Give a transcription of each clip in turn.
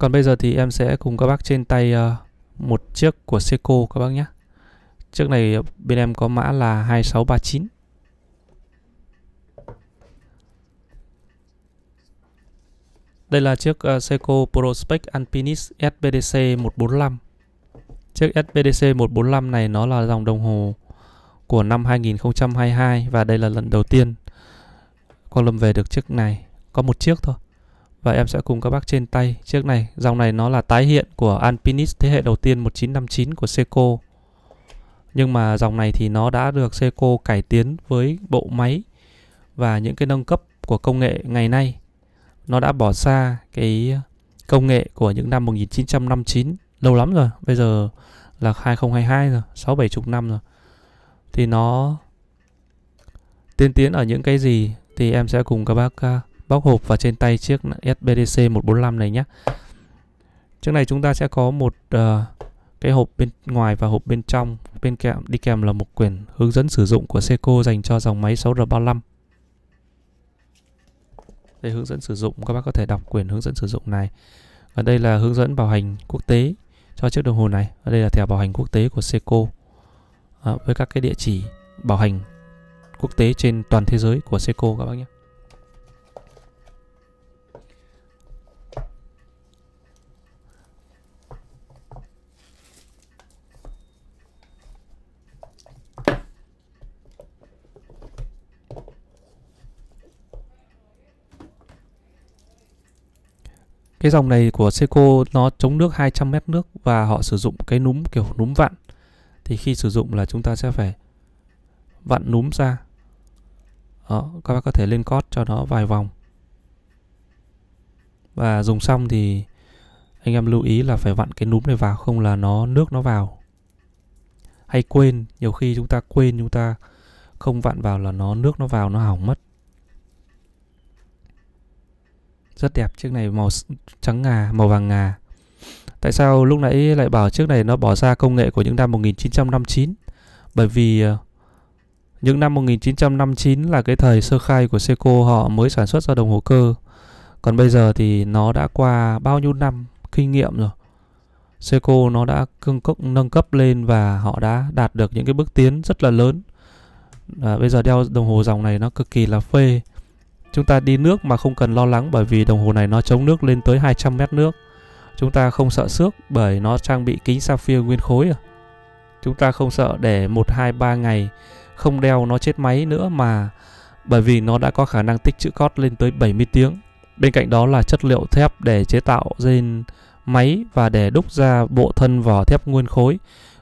Còn bây giờ thì em sẽ cùng các bác trên tay ờ, một chiếc của Seiko các bác nhé. Chiếc này bên em có mã là 2639. Đây là chiếc ờ, Seiko Prospect Alpinist SBDC 145. Chiếc SBDC 145 này nó là dòng đồng hồ của năm 2022 và đây là lần đầu tiên con Lâm về được chiếc này. Có một chiếc thôi và em sẽ cùng các bác trên tay chiếc này dòng này nó là tái hiện của Alpinis thế hệ đầu tiên 1959 của Seiko nhưng mà dòng này thì nó đã được Seiko cải tiến với bộ máy và những cái nâng cấp của công nghệ ngày nay nó đã bỏ xa cái công nghệ của những năm 1959 lâu lắm rồi bây giờ là 2022 rồi sáu bảy chục năm rồi thì nó tiên tiến ở những cái gì thì em sẽ cùng các bác à, bóc hộp và trên tay chiếc SBDC 145 này nhé chiếc này chúng ta sẽ có một uh, cái hộp bên ngoài và hộp bên trong bên kèm đi kèm là một quyển hướng dẫn sử dụng của Seiko dành cho dòng máy 6R35 đây hướng dẫn sử dụng các bác có thể đọc quyển hướng dẫn sử dụng này và đây là hướng dẫn bảo hành quốc tế cho chiếc đồng hồ này và đây là thẻ bảo hành quốc tế của Seiko à, với các cái địa chỉ bảo hành quốc tế trên toàn thế giới của Seiko các bác nhé Cái dòng này của Seiko nó chống nước 200 mét nước và họ sử dụng cái núm kiểu núm vặn. Thì khi sử dụng là chúng ta sẽ phải vặn núm ra. Đó, các bác có thể lên cót cho nó vài vòng. Và dùng xong thì anh em lưu ý là phải vặn cái núm này vào không là nó nước nó vào. Hay quên, nhiều khi chúng ta quên chúng ta không vặn vào là nó nước nó vào nó hỏng mất. rất đẹp chiếc này màu trắng ngà màu vàng ngà tại sao lúc nãy lại bảo chiếc này nó bỏ ra công nghệ của những năm 1959 bởi vì ờ, những năm 1959 là cái thời sơ khai của Seiko họ mới sản xuất ra đồng hồ cơ còn bây giờ thì nó đã qua bao nhiêu năm kinh nghiệm rồi Seiko nó đã cương cốc nâng cấp lên và họ đã đạt được những cái bước tiến rất là lớn à, bây giờ đeo đồng hồ dòng này nó cực kỳ là phê Chúng ta đi nước mà không cần lo lắng bởi vì đồng hồ này nó chống nước lên tới 200 mét nước. Chúng ta không sợ xước bởi nó trang bị kính sapphire nguyên khối. À. Chúng ta không sợ để 1, 2, 3 ngày không đeo nó chết máy nữa mà bởi vì nó đã có khả năng tích trữ cót lên tới 70 tiếng. Bên cạnh đó là chất liệu thép để chế tạo trên máy và để đúc ra bộ thân vỏ thép nguyên khối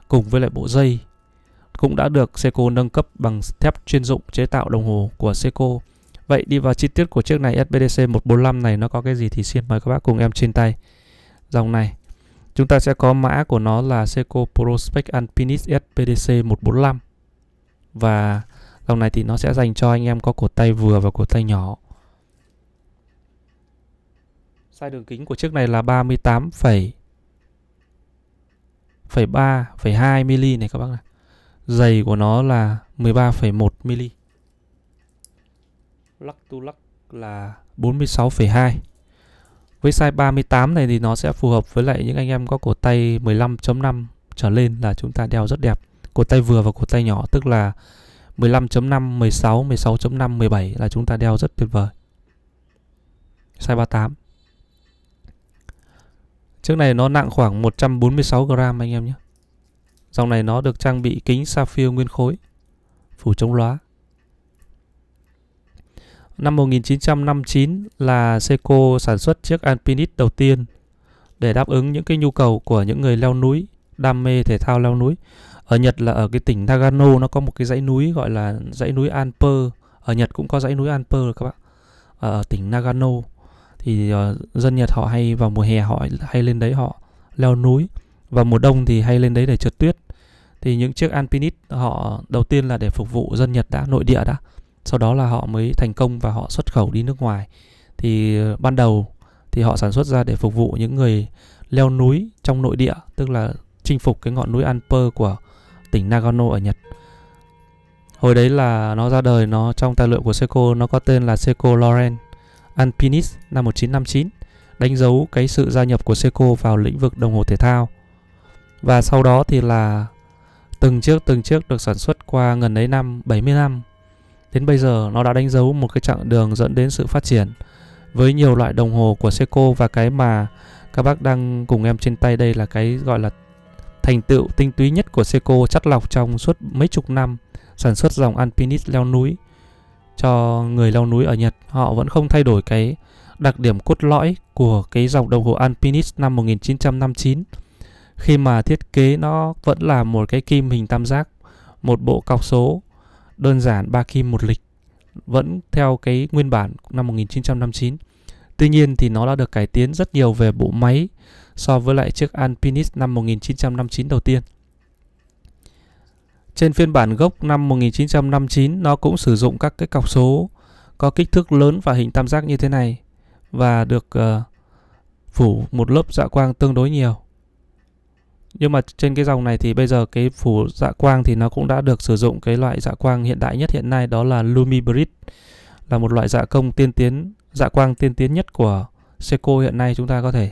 cùng với lại bộ dây cũng đã được Seiko nâng cấp bằng thép chuyên dụng chế tạo đồng hồ của Seiko. Vậy đi vào chi tiết của chiếc này SBDC 145 này nó có cái gì thì xin mời các bác cùng em trên tay. Dòng này chúng ta sẽ có mã của nó là Seco Prospect Unpinis SBDC 145 và dòng này thì nó sẽ dành cho anh em có cột tay vừa và cột tay nhỏ. size đường kính của chiếc này là 38, 3,2 mm này các bác này. Dày của nó là 13,1 mm. Luck to luck là 46,2 Với size 38 này thì nó sẽ phù hợp với lại những anh em có cổ tay 15.5 trở lên là chúng ta đeo rất đẹp Cổ tay vừa và cổ tay nhỏ tức là 15.5, 16, 16.5, 17 là chúng ta đeo rất tuyệt vời Size 38 Chiếc này nó nặng khoảng 146 gram anh em nhé Dòng này nó được trang bị kính sapphire nguyên khối Phủ chống lóa Năm 1959 là Seiko sản xuất chiếc Alpinist đầu tiên để đáp ứng những cái nhu cầu của những người leo núi, đam mê thể thao leo núi. Ở Nhật là ở cái tỉnh Nagano nó có một cái dãy núi gọi là dãy núi Alper. Ở Nhật cũng có dãy núi Alper các bạn. Ở tỉnh Nagano thì ờ, dân Nhật họ hay vào mùa hè họ hay lên đấy họ leo núi và mùa đông thì hay lên đấy để trượt tuyết. Thì những chiếc Alpinist họ đầu tiên là để phục vụ dân Nhật đã nội địa đã sau đó là họ mới thành công và họ xuất khẩu đi nước ngoài thì ờ, ban đầu thì họ sản xuất ra để phục vụ những người leo núi trong nội địa tức là chinh phục cái ngọn núi Alper của tỉnh Nagano ở Nhật hồi đấy là nó ra đời nó trong tài liệu của Seiko nó có tên là Seiko Loren Alpinis năm 1959 đánh dấu cái sự gia nhập của Seiko vào lĩnh vực đồng hồ thể thao và sau đó thì là từng chiếc từng chiếc được sản xuất qua gần đấy năm 70 năm Đến bây giờ nó đã đánh dấu một cái chặng đường dẫn đến sự phát triển với nhiều loại đồng hồ của Seiko và cái mà các bác đang cùng em trên tay đây là cái gọi là thành tựu tinh túy nhất của Seiko chắt lọc trong suốt mấy chục năm sản xuất dòng alpinist leo núi cho người leo núi ở Nhật. Họ vẫn không thay đổi cái đặc điểm cốt lõi của cái dòng đồng hồ alpinist năm 1959 khi mà thiết kế nó vẫn là một cái kim hình tam giác, một bộ cọc số đơn giản ba kim một lịch vẫn theo cái nguyên bản năm 1959. Tuy nhiên thì nó đã được cải tiến rất nhiều về bộ máy so với lại chiếc Alpinist năm 1959 đầu tiên. Trên phiên bản gốc năm 1959 nó cũng sử dụng các cái cọc số có kích thước lớn và hình tam giác như thế này và được uh, phủ một lớp dạ quang tương đối nhiều nhưng mà trên cái dòng này thì bây giờ cái phủ dạ quang thì nó cũng đã được sử dụng cái loại dạ quang hiện đại nhất hiện nay đó là Lumibrid là một loại dạ công tiên tiến dạ quang tiên tiến nhất của Seiko hiện nay chúng ta có thể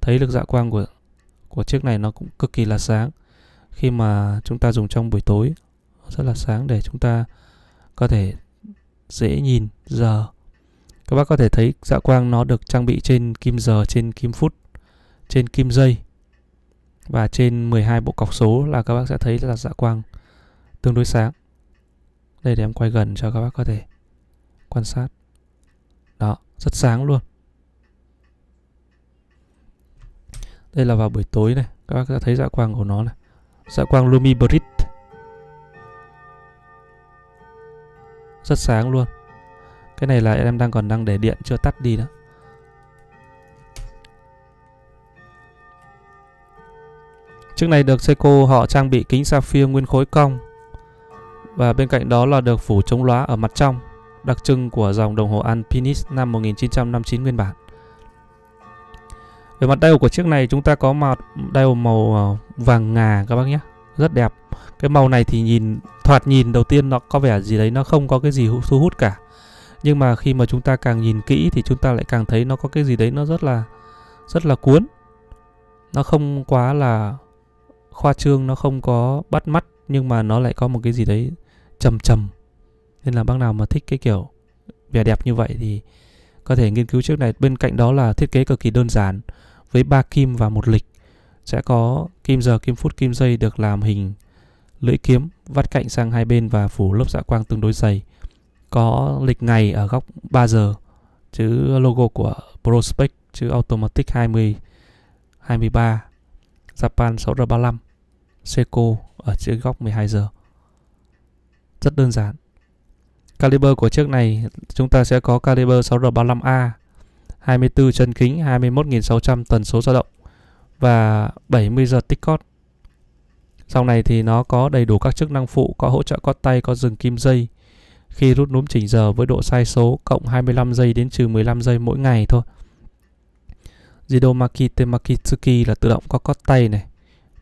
thấy được dạ quang của của chiếc này nó cũng cực kỳ là sáng khi mà chúng ta dùng trong buổi tối rất là sáng để chúng ta có thể dễ nhìn giờ các bác có thể thấy dạ quang nó được trang bị trên kim giờ trên kim phút trên kim giây và trên 12 bộ cọc số là các bác sẽ thấy là dạ quang tương đối sáng đây để em quay gần cho các bác có thể quan sát đó rất sáng luôn đây là vào buổi tối này các bác sẽ thấy dạ quang của nó này dạ quang lumibrid rất sáng luôn cái này là em đang còn đang để điện chưa tắt đi đó Chiếc này được Seiko họ trang bị kính sapphire nguyên khối cong và bên cạnh đó là được phủ chống lóa ở mặt trong, đặc trưng của dòng đồng hồ Alpinis năm 1959 nguyên bản. Về mặt dial của chiếc này chúng ta có mặt dial màu ờ, vàng ngà các bác nhé, rất đẹp. Cái màu này thì nhìn thoạt nhìn đầu tiên nó có vẻ gì đấy nó không có cái gì thu hút cả. Nhưng mà khi mà chúng ta càng nhìn kỹ thì chúng ta lại càng thấy nó có cái gì đấy nó rất là rất là cuốn. Nó không quá là khoa trương nó không có bắt mắt nhưng mà nó lại có một cái gì đấy trầm trầm nên là bác nào mà thích cái kiểu vẻ đẹp như vậy thì có thể nghiên cứu chiếc này bên cạnh đó là thiết kế cực kỳ đơn giản với ba kim và một lịch sẽ có kim giờ kim phút kim giây được làm hình lưỡi kiếm vắt cạnh sang hai bên và phủ lớp dạ quang tương đối dày có lịch ngày ở góc 3 giờ chữ logo của Prospect chữ Automatic 20 23 Japan 6R35 Seiko ở chiếc góc 12 giờ. Rất đơn giản. Caliber của chiếc này chúng ta sẽ có caliber 6R35A 24 chân kính 21.600 tần số dao động và 70 giờ tích cót. Sau này thì nó có đầy đủ các chức năng phụ, có hỗ trợ cót tay, có dừng kim dây khi rút núm chỉnh giờ với độ sai số cộng 25 giây đến trừ 15 giây mỗi ngày thôi. Jidomaki Temakitsuki là tự động có cót tay này.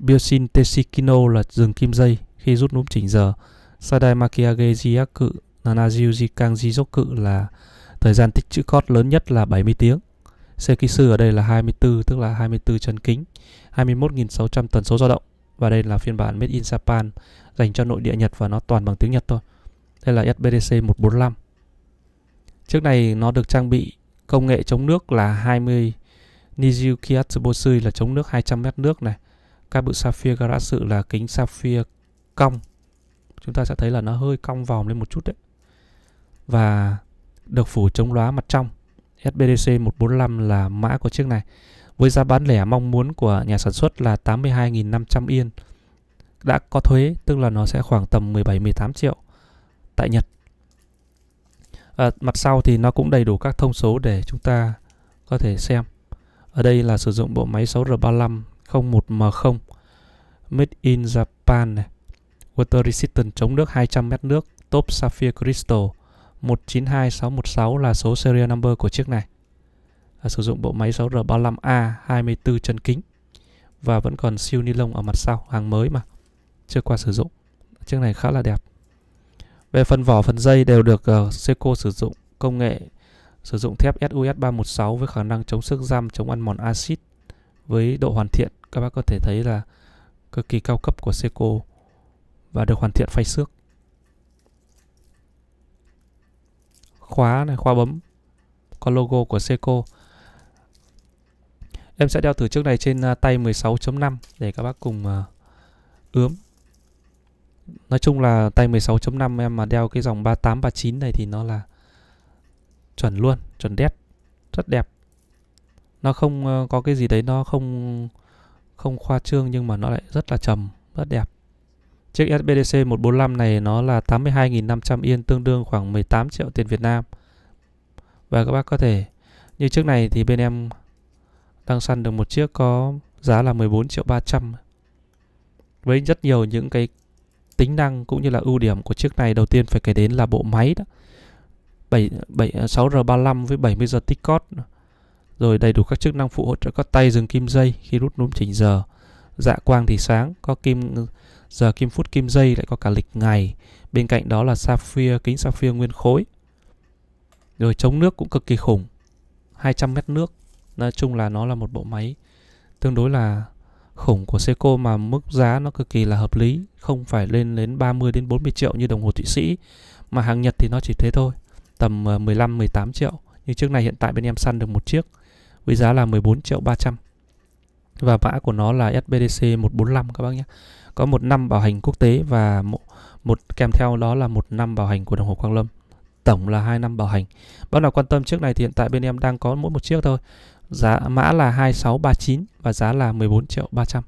Biosin Teshikino là rừng kim dây khi rút núm chỉnh giờ. Sadai Makiage Jiaku Nanajiu Jikang Jizoku là thời gian tích chữ cót lớn nhất là 70 tiếng. Sekisu ở đây là 24 tức là 24 chân kính, 21.600 tần số dao động và đây là phiên bản made in Japan dành cho nội địa Nhật và nó toàn bằng tiếng Nhật thôi. Đây là SBDC 145. Trước này nó được trang bị công nghệ chống nước là 20 Niju Kiatsubosui là chống nước 200 mét nước này các bự sapphire galaxy sự là kính sapphire cong chúng ta sẽ thấy là nó hơi cong vòng lên một chút đấy và được phủ chống lóa mặt trong SBDC 145 là mã của chiếc này với giá bán lẻ mong muốn của nhà sản xuất là 82.500 yên đã có thuế tức là nó sẽ khoảng tầm 17-18 triệu tại Nhật à, mặt sau thì nó cũng đầy đủ các thông số để chúng ta có thể xem ở đây là sử dụng bộ máy 6R35 01M0 Made in Japan này Water Resistant chống nước 200m nước Top Sapphire Crystal 192616 là số serial number của chiếc này à, Sử dụng bộ máy 6R35A 24 chân kính Và vẫn còn siêu ni lông ở mặt sau Hàng mới mà Chưa qua sử dụng Chiếc này khá là đẹp Về phần vỏ phần dây đều được uh, Seiko sử dụng công nghệ sử dụng thép SUS 316 với khả năng chống sức giam chống ăn mòn axit với độ hoàn thiện các bác có thể thấy là cực kỳ cao cấp của Seiko và được hoàn thiện phay xước khóa này khóa bấm có logo của Seiko em sẽ đeo thử chiếc này trên à, tay 16.5 để các bác cùng à, ướm nói chung là tay 16.5 em mà đeo cái dòng 38 39 này thì nó là chuẩn luôn chuẩn đét rất đẹp nó không ờ, có cái gì đấy nó không không khoa trương nhưng mà nó lại rất là trầm rất đẹp chiếc SBDC 145 này nó là 82.500 yên tương đương khoảng 18 triệu tiền Việt Nam và các bác có thể như chiếc này thì bên em đang săn được một chiếc có giá là 14 triệu 300 với rất nhiều những cái tính năng cũng như là ưu điểm của chiếc này đầu tiên phải kể đến là bộ máy đó 7, 7 6R35 với 70 giờ tích cót rồi đầy đủ các chức năng phụ hỗ trợ có tay dừng kim dây khi rút núm chỉnh giờ. Dạ quang thì sáng, có kim giờ kim phút kim dây lại có cả lịch ngày. Bên cạnh đó là sapphire, kính sapphire nguyên khối. Rồi chống nước cũng cực kỳ khủng. 200 mét nước. Nói chung là nó là một bộ máy tương đối là khủng của Seiko mà mức giá nó cực kỳ là hợp lý, không phải lên đến 30 đến 40 triệu như đồng hồ Thụy Sĩ mà hàng Nhật thì nó chỉ thế thôi, tầm 15 ờ, 18 triệu. như chiếc này hiện tại bên em săn được một chiếc với giá là 14 triệu 300 và mã của nó là SBDC 145 các bác nhé có một năm bảo hành quốc tế và một, một kèm theo đó là một năm bảo hành của đồng hồ Quang Lâm tổng là 2 năm bảo hành bác nào quan tâm chiếc này thì hiện tại bên em đang có mỗi một chiếc thôi giá mã là 2639 và giá là 14 triệu 300